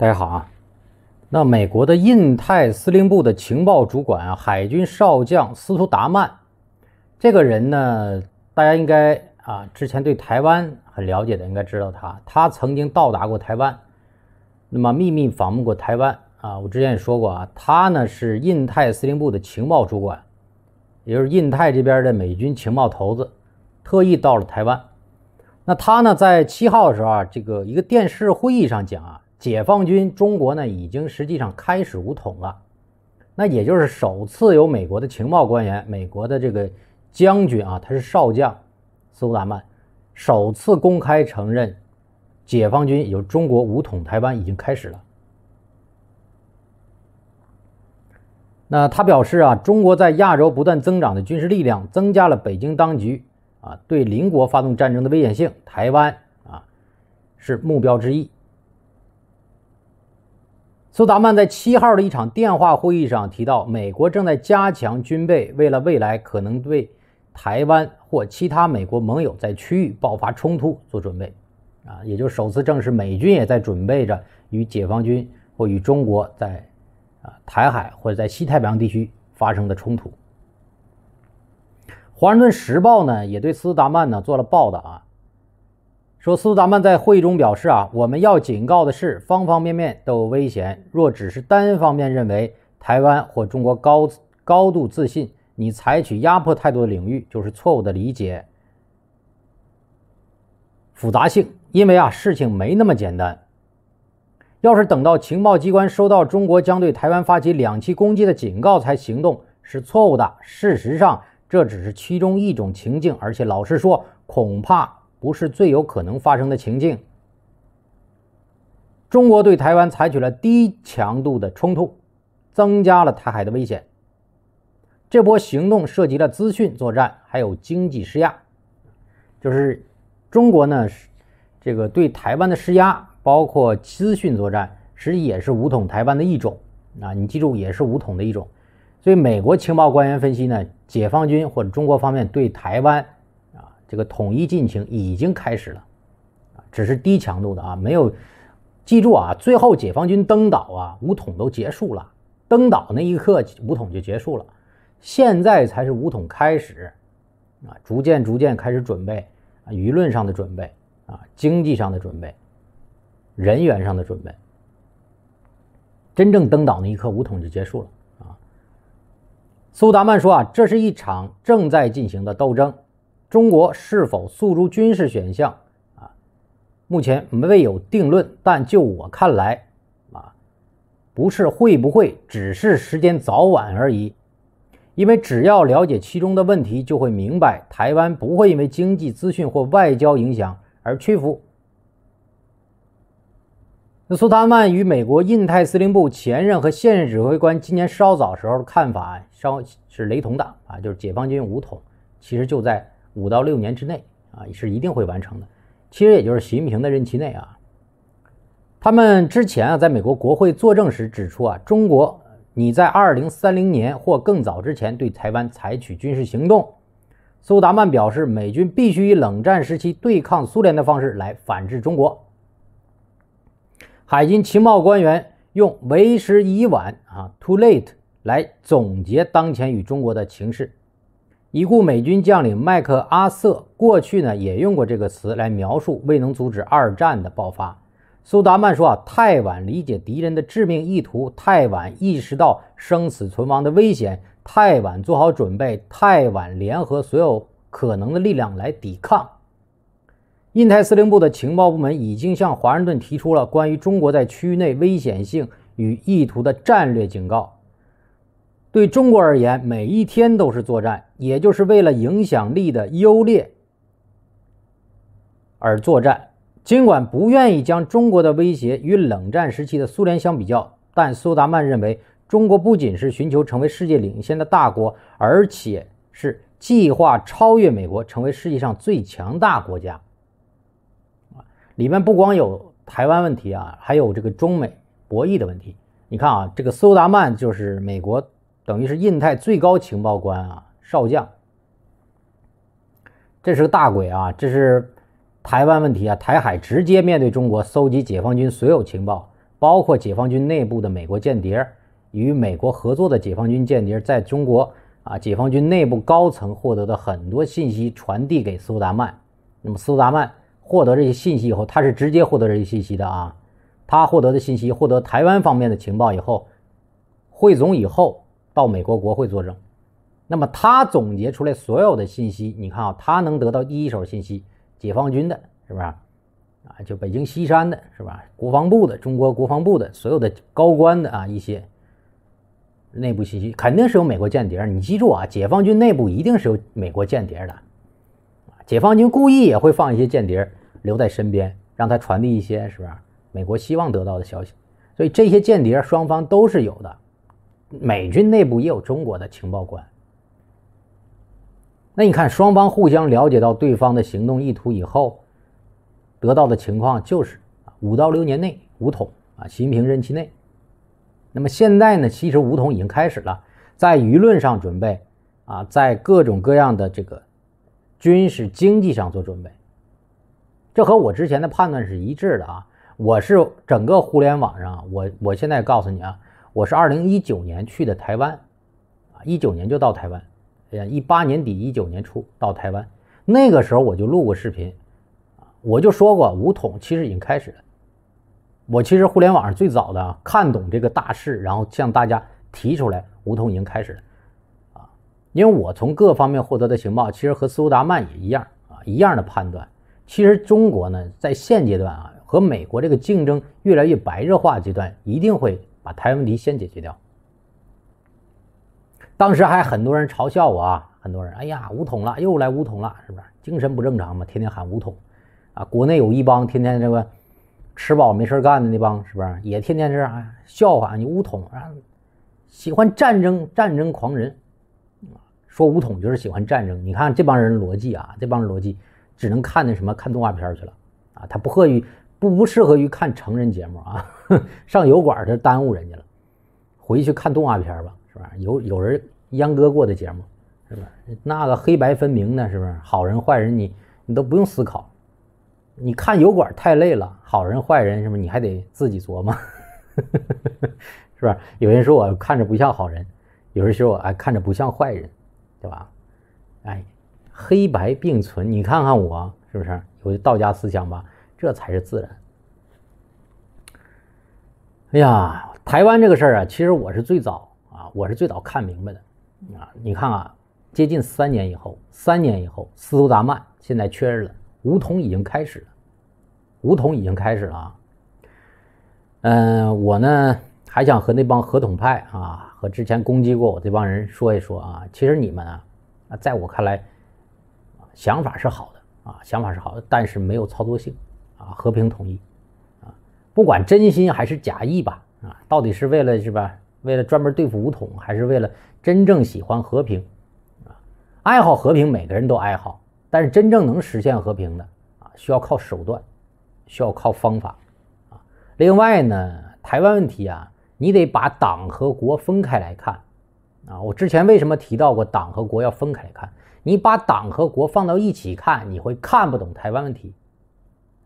大家好啊，那美国的印太司令部的情报主管啊，海军少将斯图达曼这个人呢，大家应该啊之前对台湾很了解的，应该知道他。他曾经到达过台湾，那么秘密访问过台湾啊。我之前也说过啊，他呢是印太司令部的情报主管，也就是印太这边的美军情报头子，特意到了台湾。那他呢在七号的时候啊，这个一个电视会议上讲啊。解放军中国呢，已经实际上开始武统了。那也就是首次有美国的情报官员，美国的这个将军啊，他是少将苏达曼，首次公开承认，解放军有中国武统台湾已经开始了。那他表示啊，中国在亚洲不断增长的军事力量，增加了北京当局啊对邻国发动战争的危险性，台湾啊是目标之一。苏达曼在七号的一场电话会议上提到，美国正在加强军备，为了未来可能对台湾或其他美国盟友在区域爆发冲突做准备。啊，也就首次证实美军也在准备着与解放军或与中国在啊台海或者在西太平洋地区发生的冲突。《华盛顿时报》呢也对斯达曼呢做了报道啊。说，苏达曼在会议中表示：“啊，我们要警告的是，方方面面都有危险。若只是单方面认为台湾或中国高高度自信，你采取压迫态度的领域，就是错误的理解复杂性。因为啊，事情没那么简单。要是等到情报机关收到中国将对台湾发起两栖攻击的警告才行动，是错误的。事实上，这只是其中一种情境，而且老实说，恐怕。”不是最有可能发生的情境。中国对台湾采取了低强度的冲突，增加了台海的危险。这波行动涉及了资讯作战，还有经济施压。就是中国呢，这个对台湾的施压，包括资讯作战，实际也是武统台湾的一种啊。你记住，也是武统的一种。所以，美国情报官员分析呢，解放军或者中国方面对台湾。这个统一进程已经开始了，只是低强度的啊，没有记住啊。最后解放军登岛啊，武统都结束了。登岛那一刻，武统就结束了。现在才是武统开始，啊，逐渐逐渐开始准备啊，舆论上的准备啊，经济上的准备，人员上的准备。真正登岛那一刻，武统就结束了啊。苏达曼说啊，这是一场正在进行的斗争。中国是否诉诸军事选项啊？目前未有定论，但就我看来啊，不是会不会，只是时间早晚而已。因为只要了解其中的问题，就会明白台湾不会因为经济、资讯或外交影响而屈服。那苏塔曼与美国印太司令部前任和现任指挥官今年稍早时候的看法稍是雷同的啊，就是解放军武统其实就在。五到六年之内啊，是一定会完成的。其实也就是习近平的任期内啊。他们之前啊，在美国国会作证时指出啊，中国你在2030年或更早之前对台湾采取军事行动，苏达曼表示，美军必须以冷战时期对抗苏联的方式来反制中国。海军情报官员用“为时已晚”啊 （too late） 来总结当前与中国的情势。已故美军将领麦克阿瑟过去呢也用过这个词来描述未能阻止二战的爆发。苏达曼说：“啊，太晚理解敌人的致命意图，太晚意识到生死存亡的危险，太晚做好准备，太晚联合所有可能的力量来抵抗。”印太司令部的情报部门已经向华盛顿提出了关于中国在区域内危险性与意图的战略警告。对中国而言，每一天都是作战，也就是为了影响力的优劣而作战。尽管不愿意将中国的威胁与冷战时期的苏联相比较，但苏达曼认为，中国不仅是寻求成为世界领先的大国，而且是计划超越美国，成为世界上最强大国家。里面不光有台湾问题啊，还有这个中美博弈的问题。你看啊，这个苏达曼就是美国。等于是印太最高情报官啊，少将，这是个大鬼啊！这是台湾问题啊，台海直接面对中国，搜集解放军所有情报，包括解放军内部的美国间谍与美国合作的解放军间谍，在中国啊解放军内部高层获得的很多信息传递给苏达曼。那么苏达曼获得这些信息以后，他是直接获得这些信息的啊！他获得的信息，获得台湾方面的情报以后，汇总以后。到美国国会作证，那么他总结出来所有的信息，你看啊，他能得到第一手信息，解放军的是不是啊？就北京西山的是吧？国防部的，中国国防部的所有的高官的啊一些内部信息，肯定是有美国间谍。你记住啊，解放军内部一定是有美国间谍的啊！解放军故意也会放一些间谍留在身边，让他传递一些是不是美国希望得到的消息？所以这些间谍双方都是有的。美军内部也有中国的情报官，那你看，双方互相了解到对方的行动意图以后，得到的情况就是啊，五到六年内武统啊，习近平任期内。那么现在呢，其实武统已经开始了，在舆论上准备啊，在各种各样的这个军事经济上做准备。这和我之前的判断是一致的啊！我是整个互联网上，我我现在告诉你啊。我是二零一九年去的台湾，啊，一九年就到台湾，哎呀，一八年底一九年初到台湾，那个时候我就录过视频，我就说过，五统其实已经开始了。我其实互联网上最早的看懂这个大势，然后向大家提出来，五统已经开始了，啊，因为我从各方面获得的情报，其实和斯达曼也一样，啊，一样的判断。其实中国呢，在现阶段啊，和美国这个竞争越来越白热化阶段，一定会。把台湾问题先解决掉。当时还很多人嘲笑我啊，很多人哎呀武统了又来武统了，是不是精神不正常嘛？天天喊武统，啊，国内有一帮天天这个吃饱没事干的那帮，是不是也天天是啊笑话你武统啊？喜欢战争战争狂人说武统就是喜欢战争。你看这帮人逻辑啊，这帮人逻辑只能看那什么看动画片去了啊，他不合于不不适合于看成人节目啊。上油管他耽误人家了，回去看动画片吧，是吧？有有人阉割过的节目，是吧？那个黑白分明的？是不是好人坏人？你你都不用思考，你看油管太累了，好人坏人，是不是你还得自己琢磨？是吧？有人说我看着不像好人，有人说我哎看着不像坏人，对吧？哎，黑白并存，你看看我是不是？有道家思想吧，这才是自然。哎呀，台湾这个事儿啊，其实我是最早啊，我是最早看明白的啊。你看啊，接近三年以后，三年以后，斯图达曼现在确认了，梧桐已经开始了，梧桐已经开始了啊。嗯，我呢还想和那帮合统派啊，和之前攻击过我这帮人说一说啊。其实你们啊，在我看来，想法是好的啊，想法是好的，但是没有操作性啊，和平统一。不管真心还是假意吧，啊，到底是为了是吧？为了专门对付武统，还是为了真正喜欢和平？啊，爱好和平，每个人都爱好，但是真正能实现和平的啊，需要靠手段，需要靠方法。啊，另外呢，台湾问题啊，你得把党和国分开来看。啊，我之前为什么提到过党和国要分开来看？你把党和国放到一起看，你会看不懂台湾问题。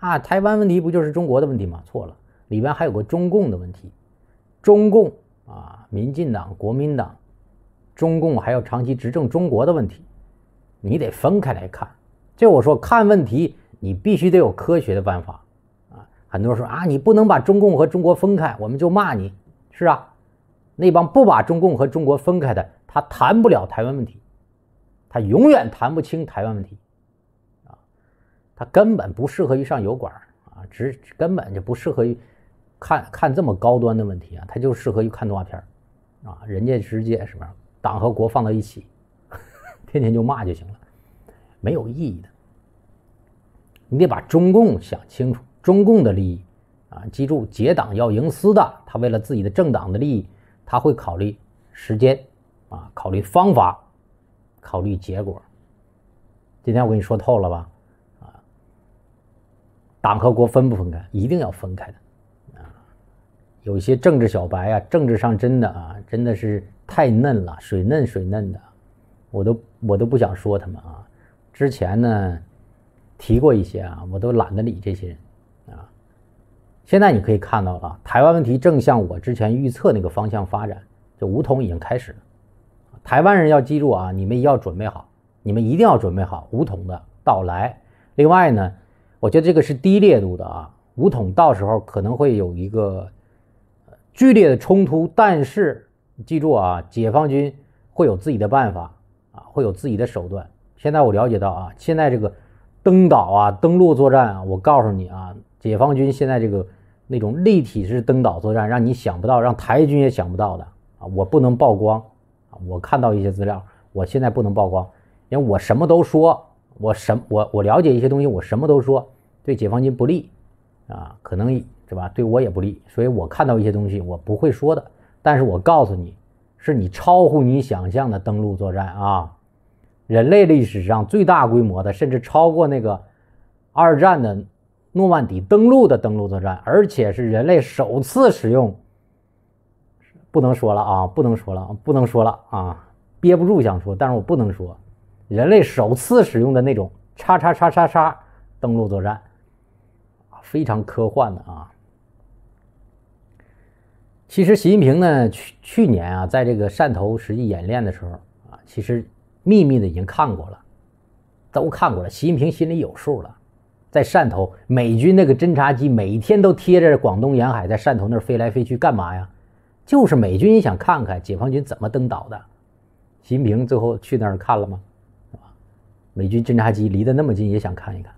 啊，台湾问题不就是中国的问题吗？错了，里边还有个中共的问题。中共啊，民进党、国民党，中共还要长期执政中国的问题，你得分开来看。这我说看问题，你必须得有科学的办法啊。很多人说啊，你不能把中共和中国分开，我们就骂你。是啊，那帮不把中共和中国分开的，他谈不了台湾问题，他永远谈不清台湾问题。他根本不适合于上油管啊，只根本就不适合于看看这么高端的问题啊，他就适合于看动画片啊，人家直接什么党和国家放到一起，天天就骂就行了，没有意义的。你得把中共想清楚，中共的利益啊，记住结党要营私的，他为了自己的政党的利益，他会考虑时间啊，考虑方法，考虑结果。今天我跟你说透了吧。党和国分不分开，一定要分开的啊！有些政治小白啊，政治上真的啊，真的是太嫩了，水嫩水嫩的，我都我都不想说他们啊。之前呢提过一些啊，我都懒得理这些人啊。现在你可以看到了，台湾问题正向我之前预测那个方向发展，就梧桐已经开始。了。台湾人要记住啊，你们要准备好，你们一定要准备好梧桐的到来。另外呢。我觉得这个是低烈度的啊，武统到时候可能会有一个剧烈的冲突，但是记住啊，解放军会有自己的办法啊，会有自己的手段。现在我了解到啊，现在这个登岛啊，登陆作战啊，我告诉你啊，解放军现在这个那种立体式登岛作战，让你想不到，让台军也想不到的啊。我不能曝光啊，我看到一些资料，我现在不能曝光，因为我什么都说。我什我我了解一些东西，我什么都说，对解放军不利，啊，可能对吧？对我也不利，所以我看到一些东西，我不会说的。但是我告诉你，是你超乎你想象的登陆作战啊！人类历史上最大规模的，甚至超过那个二战的诺曼底登陆的登陆作战，而且是人类首次使用。不能说了啊！不能说了，不能说了啊！憋不住想说，但是我不能说。人类首次使用的那种叉叉叉叉叉登陆作战啊，非常科幻的啊。其实习近平呢，去去年啊，在这个汕头实际演练的时候啊，其实秘密的已经看过了，都看过了。习近平心里有数了。在汕头，美军那个侦察机每天都贴着广东沿海，在汕头那儿飞来飞去，干嘛呀？就是美军想看看解放军怎么登岛的。习近平最后去那儿看了吗？美军侦察机离得那么近，也想看一看。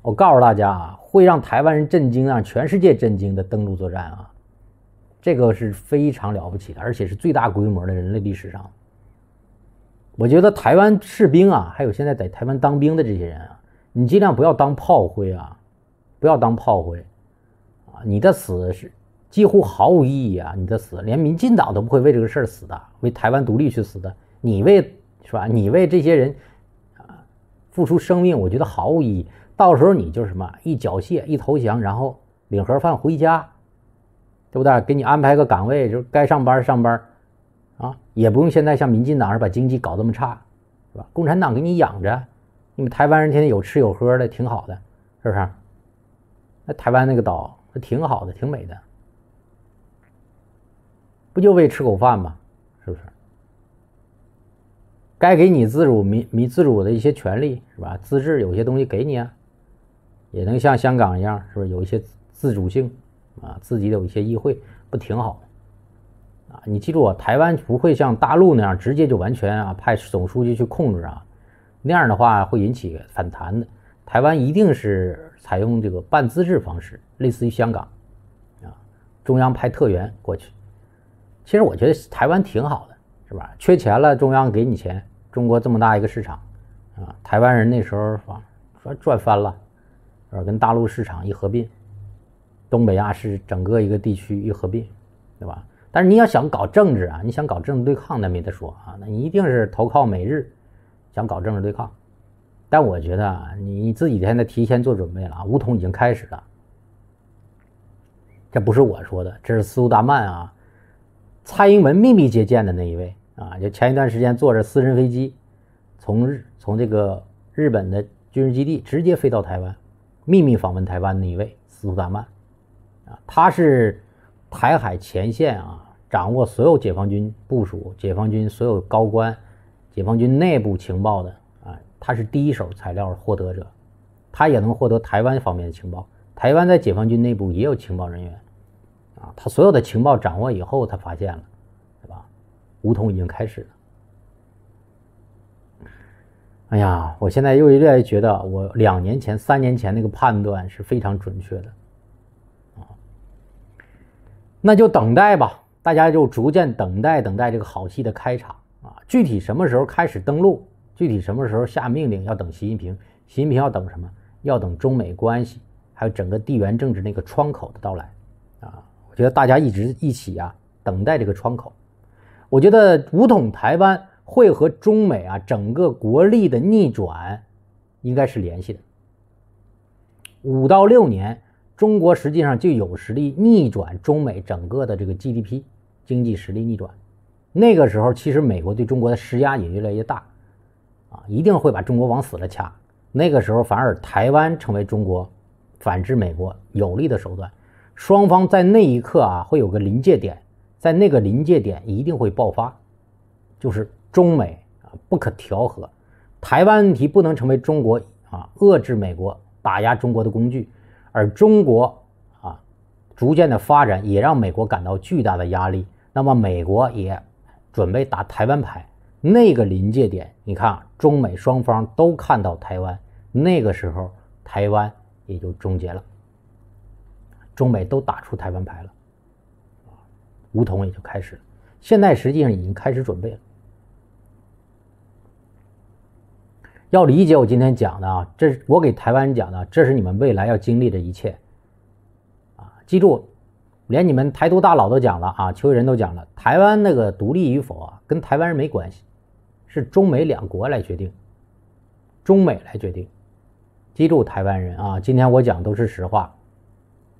我告诉大家啊，会让台湾人震惊，让全世界震惊的登陆作战啊，这个是非常了不起的，而且是最大规模的人类历史上。我觉得台湾士兵啊，还有现在在台湾当兵的这些人啊，你尽量不要当炮灰啊，不要当炮灰啊！你的死是几乎毫无意义啊！你的死连民进党都不会为这个事儿死的，为台湾独立去死的。你为是吧？你为这些人。付出生命，我觉得毫无意义。到时候你就是什么一缴械、一投降，然后领盒饭回家，对不对？给你安排个岗位，就该上班上班啊，也不用现在像民进党似的把经济搞这么差，是吧？共产党给你养着，你们台湾人天天有吃有喝的，挺好的，是不是？那台湾那个岛挺好的，挺美的，不就为吃口饭吗？是不是？该给你自主、民民自主的一些权利是吧？自治有些东西给你啊，也能像香港一样，是不是有一些自主性啊？自己有一些议会不挺好？啊，你记住啊，台湾不会像大陆那样直接就完全啊派总书记去控制啊，那样的话会引起反弹的。台湾一定是采用这个半自治方式，类似于香港啊，中央派特员过去。其实我觉得台湾挺好的，是吧？缺钱了，中央给你钱。中国这么大一个市场，啊，台湾人那时候啊说赚翻了，啊，跟大陆市场一合并，东北亚是整个一个地区一合并，对吧？但是你要想搞政治啊，你想搞政治对抗那没得说啊，那你一定是投靠美日，想搞政治对抗。但我觉得啊，你自己现在提前做准备了啊，梧桐已经开始了，这不是我说的，这是苏达曼啊，蔡英文秘密接见的那一位。啊，就前一段时间坐着私人飞机，从日从这个日本的军事基地直接飞到台湾，秘密访问台湾的一位苏达曼，啊，他是台海前线啊，掌握所有解放军部署、解放军所有高官、解放军内部情报的啊，他是第一手材料获得者，他也能获得台湾方面的情报，台湾在解放军内部也有情报人员，啊，他所有的情报掌握以后，他发现了。梧桐已经开始了。哎呀，我现在又越来越觉得，我两年前、三年前那个判断是非常准确的。啊，那就等待吧，大家就逐渐等待等待这个好戏的开场啊。具体什么时候开始登陆？具体什么时候下命令？要等习近平，习近平要等什么？要等中美关系，还有整个地缘政治那个窗口的到来。啊，我觉得大家一直一起啊，等待这个窗口。我觉得武统台湾会和中美啊整个国力的逆转，应该是联系的。五到六年，中国实际上就有实力逆转中美整个的这个 GDP 经济实力逆转。那个时候，其实美国对中国的施压也越来越大，啊，一定会把中国往死了掐。那个时候，反而台湾成为中国反制美国有力的手段。双方在那一刻啊，会有个临界点。在那个临界点一定会爆发，就是中美啊不可调和，台湾问题不能成为中国啊遏制美国打压中国的工具，而中国啊逐渐的发展也让美国感到巨大的压力，那么美国也准备打台湾牌。那个临界点，你看啊，中美双方都看到台湾，那个时候台湾也就终结了，中美都打出台湾牌了。梧桐也就开始了，现在实际上已经开始准备了。要理解我今天讲的啊，这我给台湾讲的，这是你们未来要经历的一切啊！记住，连你们台独大佬都讲了啊，邱毅人都讲了，台湾那个独立与否啊，跟台湾人没关系，是中美两国来决定，中美来决定。记住，台湾人啊，今天我讲都是实话，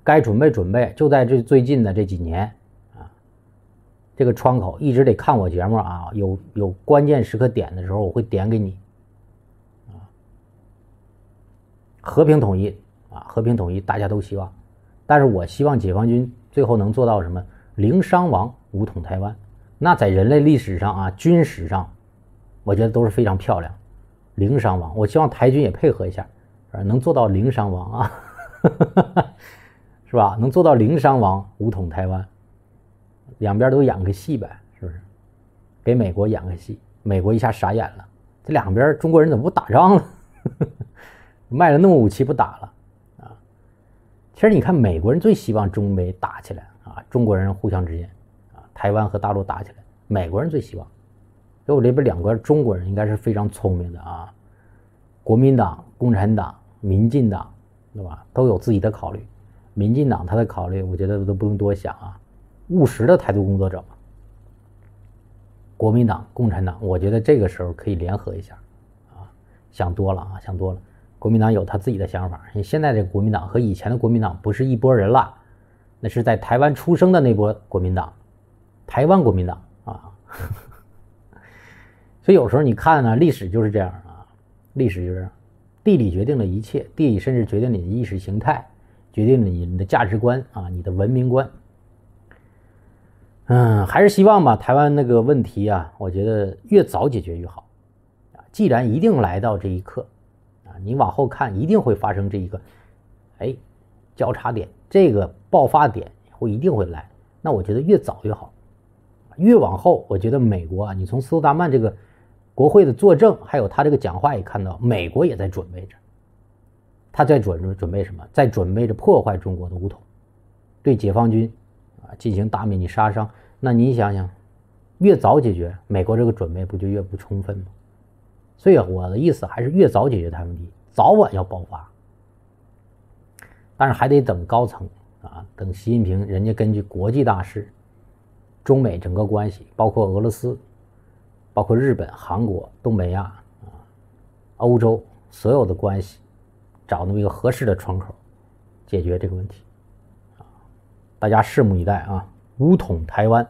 该准备准备，就在这最近的这几年。这个窗口一直得看我节目啊，有有关键时刻点的时候，我会点给你。啊，和平统一啊，和平统一大家都希望，但是我希望解放军最后能做到什么零伤亡武统台湾，那在人类历史上啊，军史上，我觉得都是非常漂亮，零伤亡。我希望台军也配合一下，啊，能做到零伤亡啊，是吧？能做到零伤亡武统台湾。两边都演个戏呗，是不是？给美国演个戏，美国一下傻眼了。这两边中国人怎么不打仗了？卖了那么武器不打了啊？其实你看，美国人最希望中美打起来啊，中国人互相之间啊，台湾和大陆打起来，美国人最希望。所以我这边两个中国人应该是非常聪明的啊，国民党、共产党、民进党，对吧？都有自己的考虑。民进党他的考虑，我觉得都不用多想啊。务实的台独工作者，国民党、共产党，我觉得这个时候可以联合一下，啊，想多了啊，想多了。国民党有他自己的想法，现在这国民党和以前的国民党不是一拨人了，那是在台湾出生的那波国民党，台湾国民党啊。所以有时候你看呢，历史就是这样啊，历史，就是地理决定了一切，地理甚至决定你的意识形态，决定了你的价值观啊，你的文明观。嗯，还是希望吧。台湾那个问题啊，我觉得越早解决越好。啊，既然一定来到这一刻，啊，你往后看一定会发生这一个，哎，交叉点，这个爆发点会一定会来。那我觉得越早越好。越往后，我觉得美国啊，你从斯图达曼这个国会的作证，还有他这个讲话也看到，美国也在准备着。他在准准备什么？在准备着破坏中国的武统，对解放军。进行大面积杀伤，那你想想，越早解决，美国这个准备不就越不充分吗？所以我的意思还是越早解决台问题，早晚要爆发。但是还得等高层啊，等习近平人家根据国际大势、中美整个关系，包括俄罗斯、包括日本、韩国、东北亚啊、欧洲所有的关系，找那么一个合适的窗口，解决这个问题。大家拭目以待啊！武统台湾。